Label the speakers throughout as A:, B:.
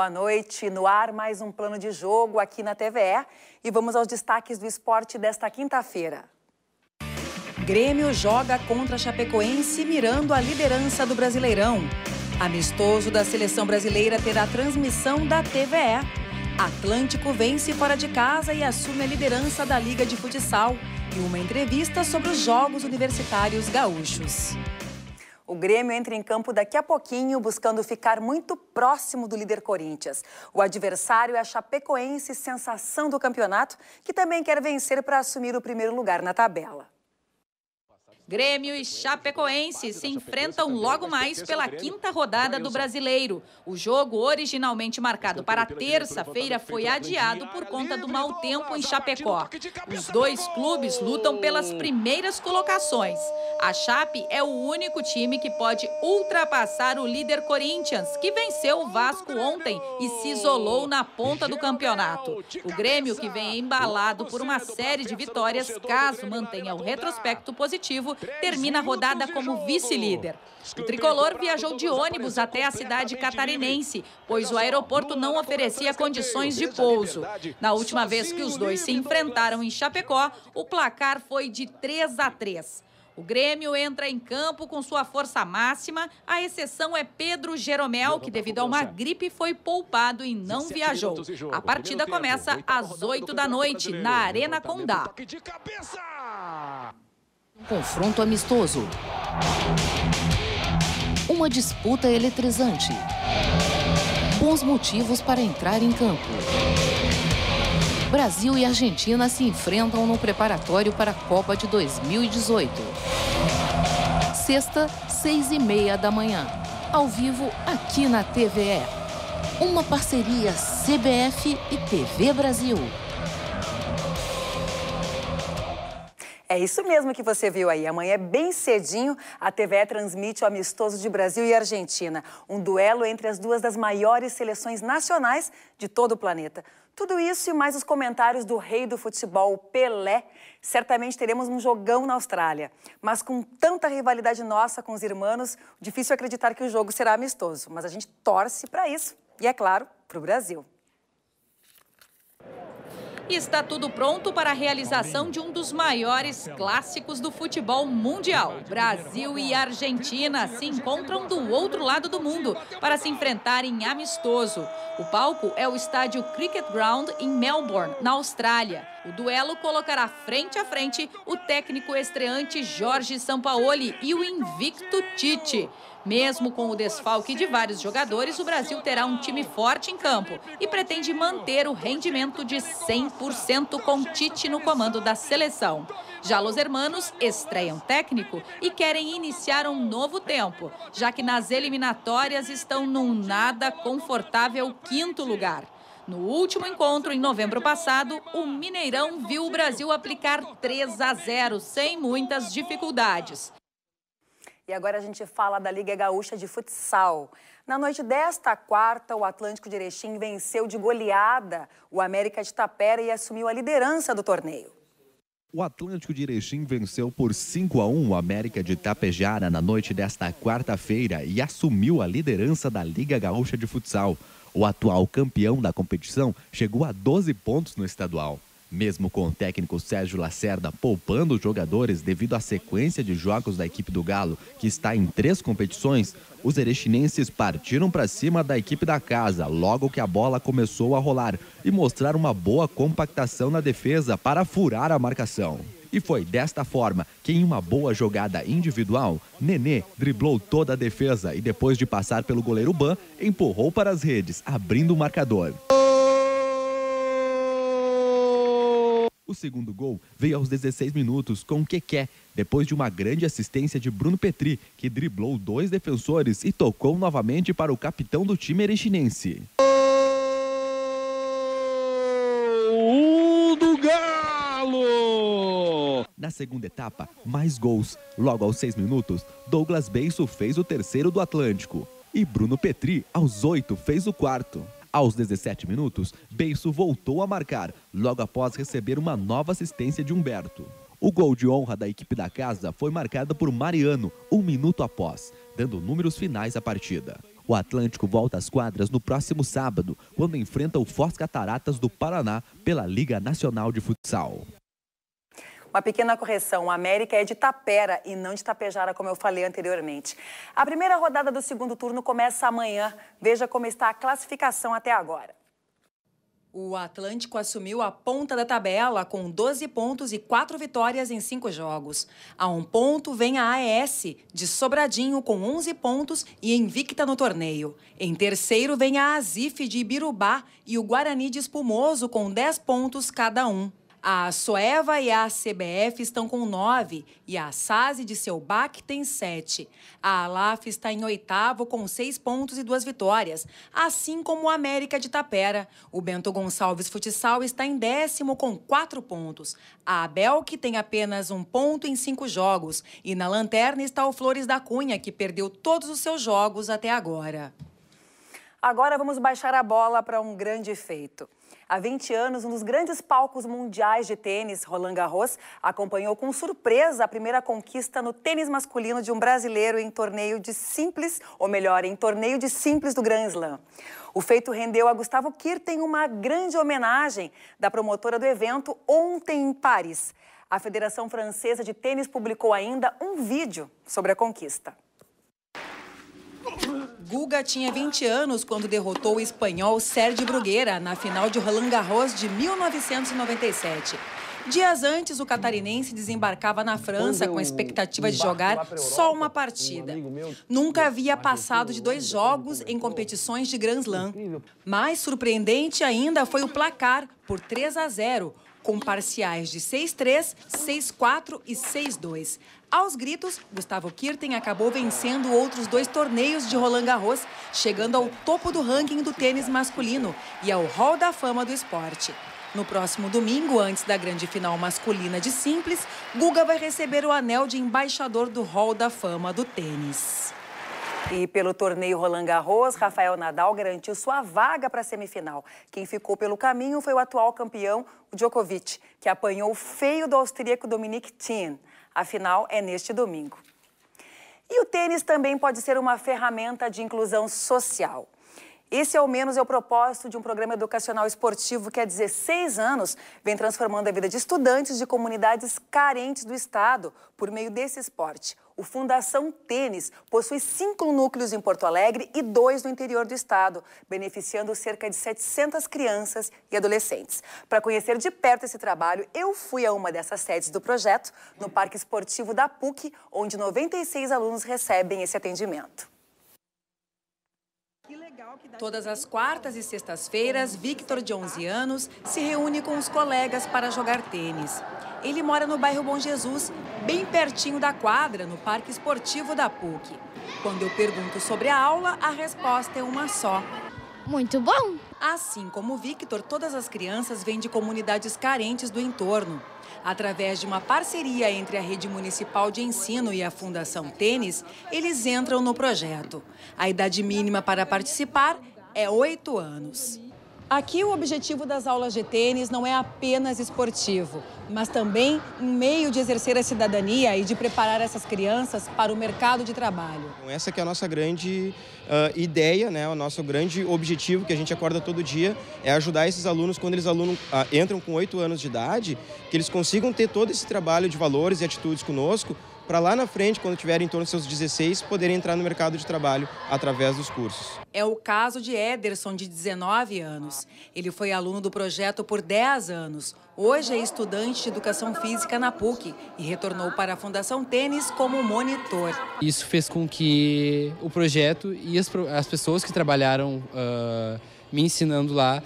A: boa noite. No ar, mais um plano de jogo aqui na TVE. E vamos aos destaques do esporte desta quinta-feira. Grêmio joga contra Chapecoense, mirando a liderança do Brasileirão. Amistoso da seleção brasileira terá transmissão da TVE. Atlântico vence fora de casa e assume a liderança da Liga de Futsal. E uma entrevista sobre os Jogos Universitários Gaúchos. O Grêmio entra em campo daqui a pouquinho, buscando ficar muito próximo do líder Corinthians. O adversário é a Chapecoense, sensação do campeonato, que também quer vencer para assumir o primeiro lugar na tabela.
B: Grêmio e Chapecoense se enfrentam logo mais pela quinta rodada do Brasileiro. O jogo, originalmente marcado para terça-feira, foi adiado por conta do mau tempo em Chapecó. Os dois clubes lutam pelas primeiras colocações. A Chape é o único time que pode ultrapassar o líder Corinthians, que venceu o Vasco ontem e se isolou na ponta do campeonato. O Grêmio, que vem embalado por uma série de vitórias, caso mantenha o retrospecto positivo, termina a rodada como vice-líder. O tricolor viajou de ônibus até a cidade catarinense, pois o aeroporto não oferecia condições de pouso. Na última vez que os dois se enfrentaram em Chapecó, o placar foi de 3 a 3. O Grêmio entra em campo com sua força máxima. A exceção é Pedro Jeromel, que tá devido a uma gripe foi poupado e não viajou. A partida começa às 8 da noite na Arena Condá. Um confronto amistoso. Uma disputa eletrizante. Bons motivos para entrar em campo. Brasil e Argentina se enfrentam no preparatório para a Copa de 2018. Sexta, seis e meia da manhã. Ao vivo aqui na TVE. Uma parceria CBF e TV Brasil.
A: É isso mesmo que você viu aí. Amanhã, bem cedinho, a TVE transmite o amistoso de Brasil e Argentina. Um duelo entre as duas das maiores seleções nacionais de todo o planeta. Tudo isso e mais os comentários do rei do futebol, Pelé. Certamente teremos um jogão na Austrália. Mas com tanta rivalidade nossa com os irmãos, difícil acreditar que o jogo será amistoso. Mas a gente torce para isso. E, é claro, para o Brasil.
B: E está tudo pronto para a realização de um dos maiores clássicos do futebol mundial. Brasil e Argentina se encontram do outro lado do mundo para se enfrentarem amistoso. O palco é o estádio Cricket Ground em Melbourne, na Austrália. O duelo colocará frente a frente o técnico estreante Jorge Sampaoli e o invicto Tite. Mesmo com o desfalque de vários jogadores, o Brasil terá um time forte em campo e pretende manter o rendimento de 100% com Tite no comando da seleção. Já os Hermanos estreiam técnico e querem iniciar um novo tempo, já que nas eliminatórias estão num nada confortável quinto lugar. No último encontro, em novembro passado, o Mineirão viu o Brasil aplicar 3 a 0, sem muitas dificuldades.
A: E agora a gente fala da Liga Gaúcha de Futsal. Na noite desta quarta, o Atlântico de Erechim venceu de goleada o América de Tapera e assumiu a liderança do torneio.
C: O Atlântico de Erechim venceu por 5 a 1 o América de Tapejara na noite desta quarta-feira e assumiu a liderança da Liga Gaúcha de Futsal. O atual campeão da competição chegou a 12 pontos no estadual. Mesmo com o técnico Sérgio Lacerda poupando os jogadores devido à sequência de jogos da equipe do Galo, que está em três competições, os erechinenses partiram para cima da equipe da casa logo que a bola começou a rolar e mostraram uma boa compactação na defesa para furar a marcação. E foi desta forma que, em uma boa jogada individual, Nenê driblou toda a defesa e, depois de passar pelo goleiro Ban, empurrou para as redes, abrindo o marcador. O segundo gol veio aos 16 minutos com o Keké, depois de uma grande assistência de Bruno Petri, que driblou dois defensores e tocou novamente para o capitão do time erechinense. Gol do Galo! Na segunda etapa, mais gols. Logo aos seis minutos, Douglas Benso fez o terceiro do Atlântico. E Bruno Petri, aos oito, fez o quarto. Aos 17 minutos, Benso voltou a marcar, logo após receber uma nova assistência de Humberto. O gol de honra da equipe da casa foi marcado por Mariano, um minuto após, dando números finais à partida. O Atlântico volta às quadras no próximo sábado, quando enfrenta o Foz Cataratas do Paraná pela Liga Nacional de Futsal.
A: Uma pequena correção, a América é de Tapera e não de Tapejara, como eu falei anteriormente. A primeira rodada do segundo turno começa amanhã. Veja como está a classificação até agora. O Atlântico assumiu a ponta da tabela com 12 pontos e 4 vitórias em 5 jogos. A um ponto vem a AES, de Sobradinho, com 11 pontos e invicta no torneio. Em terceiro vem a Azif de Ibirubá e o Guarani de Espumoso, com 10 pontos cada um. A Soeva e a CBF estão com nove e a SASE de Selbach tem sete. A Alaf está em oitavo com seis pontos e duas vitórias, assim como a América de Tapera. O Bento Gonçalves Futsal está em décimo com quatro pontos. A Abel, que tem apenas um ponto em cinco jogos. E na lanterna está o Flores da Cunha, que perdeu todos os seus jogos até agora. Agora vamos baixar a bola para um grande feito. Há 20 anos, um dos grandes palcos mundiais de tênis, Roland Garros, acompanhou com surpresa a primeira conquista no tênis masculino de um brasileiro em torneio de simples, ou melhor, em torneio de simples do Grand Slam. O feito rendeu a Gustavo Kirten uma grande homenagem da promotora do evento ontem em Paris. A Federação Francesa de Tênis publicou ainda um vídeo sobre a conquista. Guga tinha 20 anos quando derrotou o espanhol Sérgio Bruguera na final de Roland Garros de 1997. Dias antes, o catarinense desembarcava na França com a expectativa de jogar só uma partida. Nunca havia passado de dois jogos em competições de Grand Slam. Mais surpreendente ainda foi o placar, por 3 a 0, com parciais de 6-3, 6-4 e 6-2. Aos gritos, Gustavo Kirten acabou vencendo outros dois torneios de Roland Garros, chegando ao topo do ranking do tênis masculino e ao Hall da Fama do esporte. No próximo domingo, antes da grande final masculina de simples, Guga vai receber o anel de embaixador do Hall da Fama do tênis. E pelo torneio Roland Garros, Rafael Nadal garantiu sua vaga para a semifinal. Quem ficou pelo caminho foi o atual campeão, o Djokovic, que apanhou feio do austríaco Dominic Thiem. A final é neste domingo. E o tênis também pode ser uma ferramenta de inclusão social. Esse, ao menos, é o propósito de um programa educacional esportivo que há 16 anos vem transformando a vida de estudantes de comunidades carentes do Estado por meio desse esporte o Fundação Tênis possui cinco núcleos em Porto Alegre e dois no interior do estado, beneficiando cerca de 700 crianças e adolescentes. Para conhecer de perto esse trabalho, eu fui a uma dessas sedes do projeto, no Parque Esportivo da PUC, onde 96 alunos recebem esse atendimento. Todas as quartas e sextas-feiras, Victor, de 11 anos, se reúne com os colegas para jogar tênis. Ele mora no bairro Bom Jesus, bem pertinho da quadra, no Parque Esportivo da PUC. Quando eu pergunto sobre a aula, a resposta é uma só: muito bom! Assim como Victor, todas as crianças vêm de comunidades carentes do entorno. Através de uma parceria entre a Rede Municipal de Ensino e a Fundação Tênis, eles entram no projeto. A idade mínima para participar é oito anos. Aqui o objetivo das aulas de tênis não é apenas esportivo, mas também um meio de exercer a cidadania e de preparar essas crianças para o mercado de trabalho.
C: Essa é a nossa grande uh, ideia, né? o nosso grande objetivo que a gente acorda todo dia é ajudar esses alunos quando eles alunos uh, ah, entram com 8 anos de idade, que eles consigam ter todo esse trabalho de valores e atitudes conosco para lá na frente, quando tiverem em torno dos seus 16, poderem entrar no mercado de trabalho através dos cursos.
A: É o caso de Ederson, de 19 anos. Ele foi aluno do projeto por 10 anos. Hoje é estudante de educação física na PUC e retornou para a Fundação Tênis como monitor.
C: Isso fez com que o projeto e as, as pessoas que trabalharam uh, me ensinando lá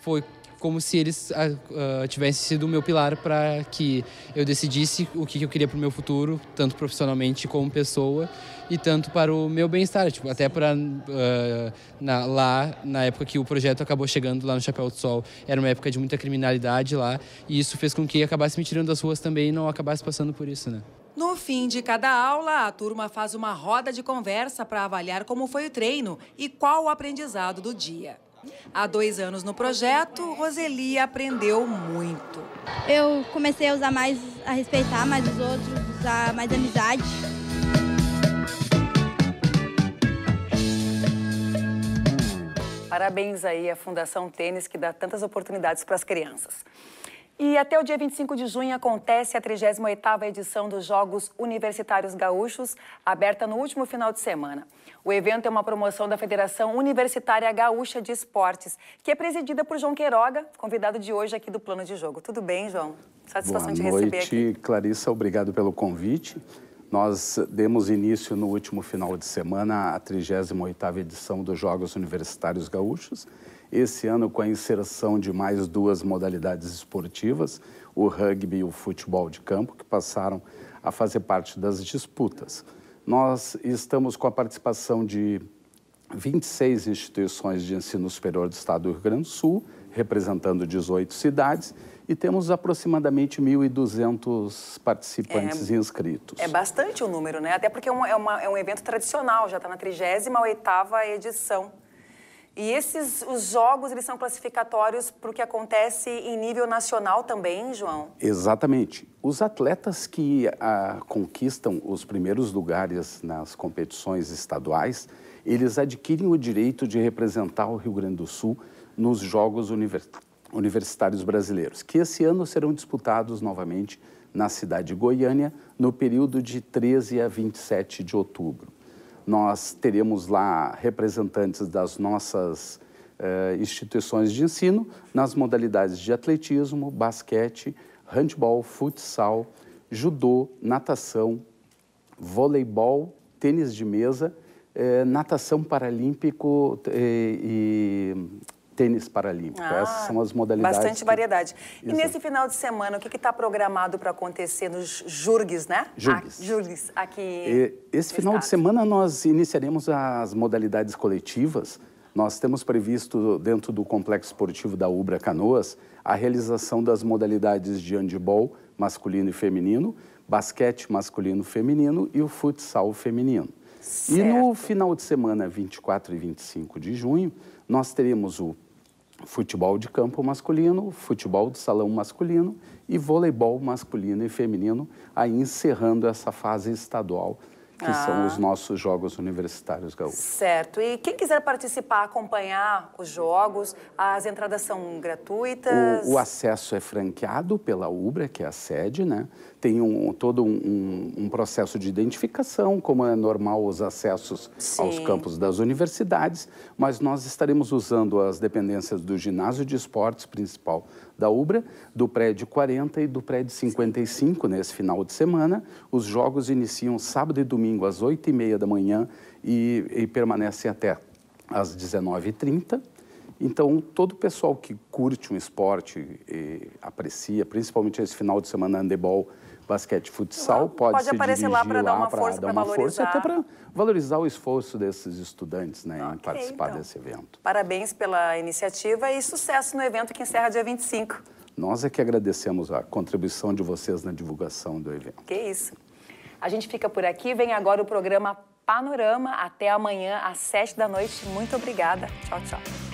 C: foi como se eles uh, ah, ah, tivessem sido o meu pilar para que eu decidisse o que eu queria para o meu futuro, tanto profissionalmente como pessoa, e tanto para o meu bem-estar, tipo, até para uh, ah, lá, na época que o projeto acabou chegando lá no Chapéu do Sol, era uma época de muita criminalidade lá, e isso fez com que acabasse me tirando das ruas também e não acabasse passando por isso, né?
A: No fim de cada aula, a turma faz uma roda de conversa para avaliar como foi o treino e qual o aprendizado do dia. Há dois anos no projeto, Roseli aprendeu muito. Eu comecei a usar mais, a respeitar mais os outros, usar mais amizade. Parabéns aí à Fundação Tênis, que dá tantas oportunidades para as crianças. E até o dia 25 de junho acontece a 38ª edição dos Jogos Universitários Gaúchos, aberta no último final de semana. O evento é uma promoção da Federação Universitária Gaúcha de Esportes, que é presidida por João Queiroga, convidado de hoje aqui do Plano de Jogo. Tudo bem, João? Satisfação Boa de receber noite,
D: Clarissa, obrigado pelo convite. Nós demos início no último final de semana à 38ª edição dos Jogos Universitários Gaúchos esse ano com a inserção de mais duas modalidades esportivas, o rugby e o futebol de campo, que passaram a fazer parte das disputas. Nós estamos com a participação de 26 instituições de ensino superior do estado do Rio Grande do Sul, representando 18 cidades, e temos aproximadamente 1.200 participantes é, inscritos.
A: É bastante o número, né? Até porque é, é, uma, é um evento tradicional, já está na 38ª edição. E esses os jogos eles são classificatórios para o que acontece em nível nacional também, João?
D: Exatamente. Os atletas que a, ah, conquistam os primeiros lugares nas competições estaduais, eles adquirem o direito de representar o Rio Grande do Sul nos Jogos Universitários Brasileiros, que esse ano serão disputados novamente na cidade de Goiânia no período de 13 a 27 de outubro nós teremos lá representantes das nossas eh, instituições de ensino nas modalidades de atletismo, basquete, handball, futsal, judô, natação, voleibol, tênis de mesa, eh, natação paralímpico eh, e tênis paralímpico. Ah, Essas são as modalidades. Bastante que...
A: variedade. E nesse final de semana, o que está programado para acontecer nos Jurgues, né? Jurgues. A, ah, Jurgues, aqui. E,
D: esse final estado. de semana nós iniciaremos as modalidades coletivas. Nós temos previsto, dentro do complexo esportivo da Ubra Canoas, a realização das modalidades de handebol masculino e feminino, basquete masculino e feminino e o futsal feminino. Certo. E no final de semana, 24 e 25 de junho, nós teremos o futebol de campo masculino, futebol de salão masculino e voleibol masculino e feminino, aí encerrando essa fase estadual que ah. são os nossos Jogos Universitários Gaúchos.
A: Certo. E quem quiser participar, acompanhar os jogos, as entradas são gratuitas? O, o
D: acesso é franqueado pela UBRA, que é a sede, né? tem um, todo um, um, processo de identificação, como é normal os acessos Sim. aos campos das universidades, mas nós estaremos usando as dependências do ginásio de esportes principal da UBRA, do prédio 40 e do prédio 55 nesse final de semana. Os jogos iniciam sábado e domingo às 8h30 da manhã e, e permanecem até às 19h30. Então, todo o pessoal que curte um esporte, aprecia, principalmente esse final de semana handebol, basquete, então, futsal, pode, pode se aparecer dirigir lá para dar uma força, dar uma força até para valorizar o esforço desses estudantes né, okay, em participar então. desse evento.
A: Parabéns pela iniciativa e sucesso no evento que encerra dia 25.
D: Nós é que agradecemos a contribuição de vocês na divulgação do evento.
A: Que isso. A gente fica por aqui, vem agora o programa Panorama. Até amanhã às 7 da noite. Muito obrigada. Tchau, tchau.